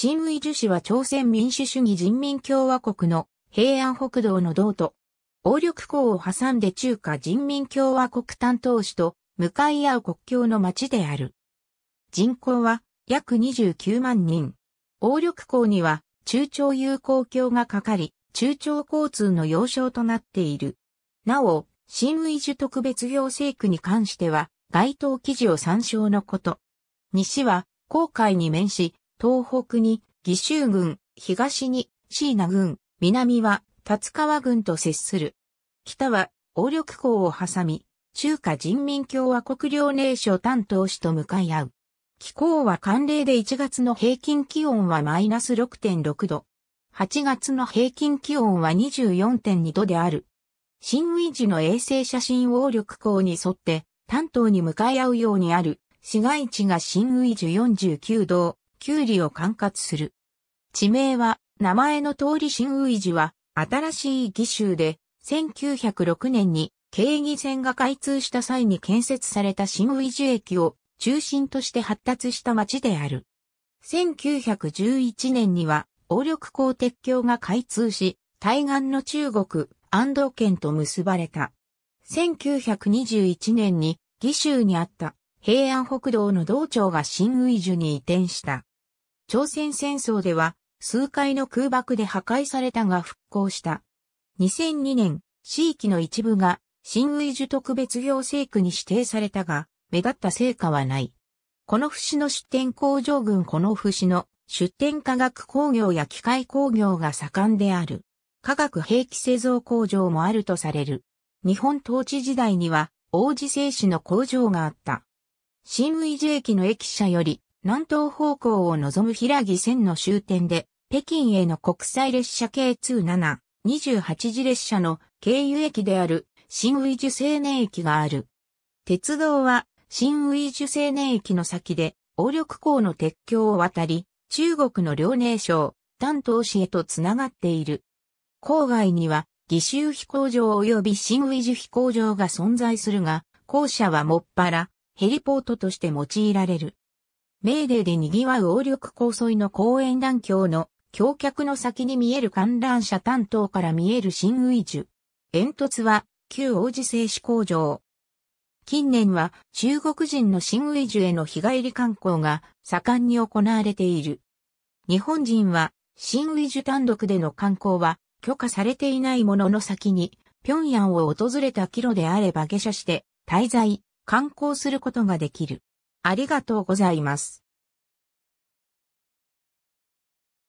新ウイジュ氏は朝鮮民主主義人民共和国の平安北道の道と、王緑港を挟んで中華人民共和国担当市と向かい合う国境の町である。人口は約29万人。王緑港には中朝友好橋がかかり、中朝交通の要衝となっている。なお、新ウイジュ特別行政区に関しては、該当記事を参照のこと。西は、航海に面し、東北に義州郡、東に椎名郡、南は立川郡と接する。北は王緑港を挟み、中華人民共和国領内所担当市と向かい合う。気候は寒冷で1月の平均気温はマイナス6.6度。8月の平均気温は24.2度である。新ウィジの衛星写真王緑港に沿って、担当に向かい合うようにある、市街地が新ウィジ49度、キュウリを管轄する。地名は、名前の通り新宇寺は、新しい義州で、1906年に、京義線が開通した際に建設された新宇寺駅を中心として発達した町である。1911年には、王緑港鉄橋が開通し、対岸の中国、安藤県と結ばれた。1921年に、義州にあった平安北道の道庁が新宇治に移転した。朝鮮戦争では数回の空爆で破壊されたが復興した。2002年、地域の一部が新ウイジュ特別行政区に指定されたが、目立った成果はない。この節の出展工場群この節の出展化学工業や機械工業が盛んである。化学兵器製造工場もあるとされる。日本統治時代には王子製紙の工場があった。新ウイジ駅の駅舎より南東方向を望む平木線の終点で、北京への国際列車 K27、28次列車の経由駅である新ウイジュ青年駅がある。鉄道は新ウイジュ青年駅の先で、王緑港の鉄橋を渡り、中国の遼寧省、丹東市へとつながっている。郊外には、義州飛行場及び新ウイジュ飛行場が存在するが、校舎はもっぱら、ヘリポートとして用いられる。メーデーで賑わう王緑高沿いの公園団橋の橋脚の先に見える観覧車担当から見える新ウイジュ。煙突は旧王子製紙工場。近年は中国人の新ウイジュへの日帰り観光が盛んに行われている。日本人は新ウイジュ単独での観光は許可されていないものの先に平壌を訪れた帰路であれば下車して滞在、観光することができる。ありがとうございます。